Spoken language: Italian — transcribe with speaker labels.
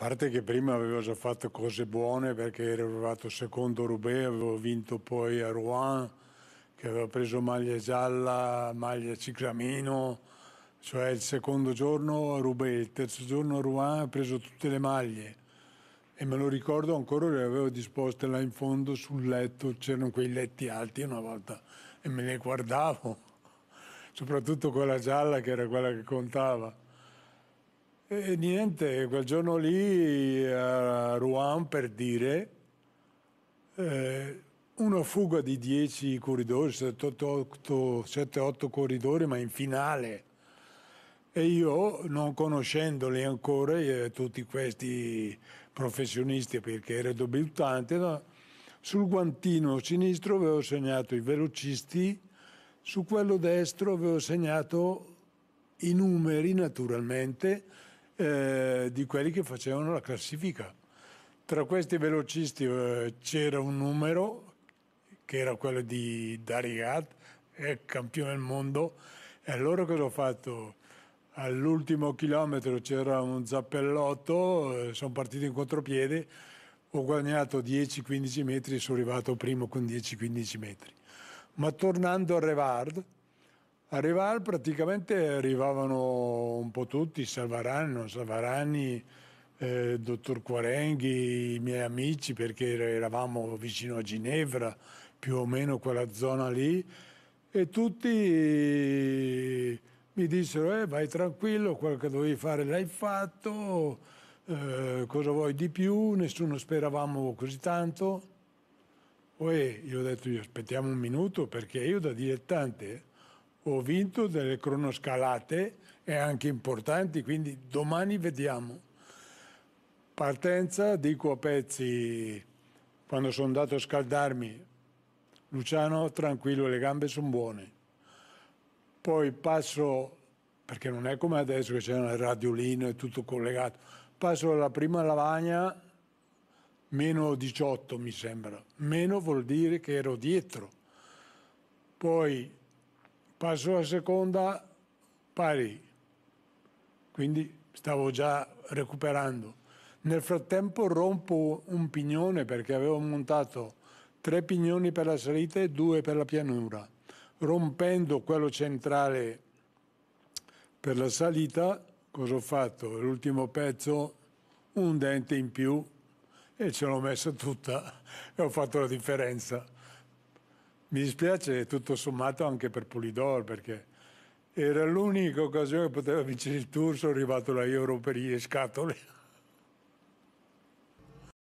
Speaker 1: parte che prima avevo già fatto cose buone perché ero arrivato secondo Rubé, avevo vinto poi a Rouen, che aveva preso maglia gialla, maglia ciclamino, cioè il secondo giorno a Rubé, il terzo giorno a Rouen ha preso tutte le maglie e me lo ricordo ancora le avevo disposte là in fondo sul letto, c'erano quei letti alti una volta e me le guardavo, soprattutto quella gialla che era quella che contava. E niente, quel giorno lì eh, a Rouen per dire, eh, una fuga di 10 corridori, 7-8 corridori, ma in finale. E io, non conoscendoli ancora, eh, tutti questi professionisti, perché ero debutante, no? sul guantino sinistro avevo segnato i velocisti, su quello destro avevo segnato i numeri naturalmente eh, di quelli che facevano la classifica. Tra questi velocisti eh, c'era un numero che era quello di Darigat, campione del mondo, e allora cosa ho fatto? All'ultimo chilometro c'era un zappellotto, eh, sono partito in contropiede, ho guadagnato 10-15 metri sono arrivato primo con 10-15 metri. Ma tornando a Revard, a Rival praticamente arrivavano un po' tutti, Salvarano, Salvarani, eh, dottor Quarenghi, i miei amici, perché eravamo vicino a Ginevra, più o meno quella zona lì, e tutti mi dissero eh, vai tranquillo, quello che dovevi fare l'hai fatto, eh, cosa vuoi di più, nessuno speravamo così tanto. Poi io ho detto, aspettiamo un minuto perché io da dilettante ho vinto delle cronoscalate e anche importanti, quindi domani vediamo. Partenza, dico a pezzi, quando sono andato a scaldarmi, Luciano tranquillo, le gambe sono buone. Poi passo, perché non è come adesso che c'è il radiolino e tutto collegato, passo alla prima lavagna, meno 18 mi sembra, meno vuol dire che ero dietro. Poi passo alla seconda pari, quindi stavo già recuperando. Nel frattempo rompo un pignone perché avevo montato tre pignoni per la salita e due per la pianura. Rompendo quello centrale per la salita, cosa ho fatto? L'ultimo pezzo, un dente in più e ce l'ho messa tutta e ho fatto la differenza. Mi dispiace tutto sommato anche per Polidor perché era l'unica occasione che poteva vincere il tour, sono arrivato da Euro per le scatole.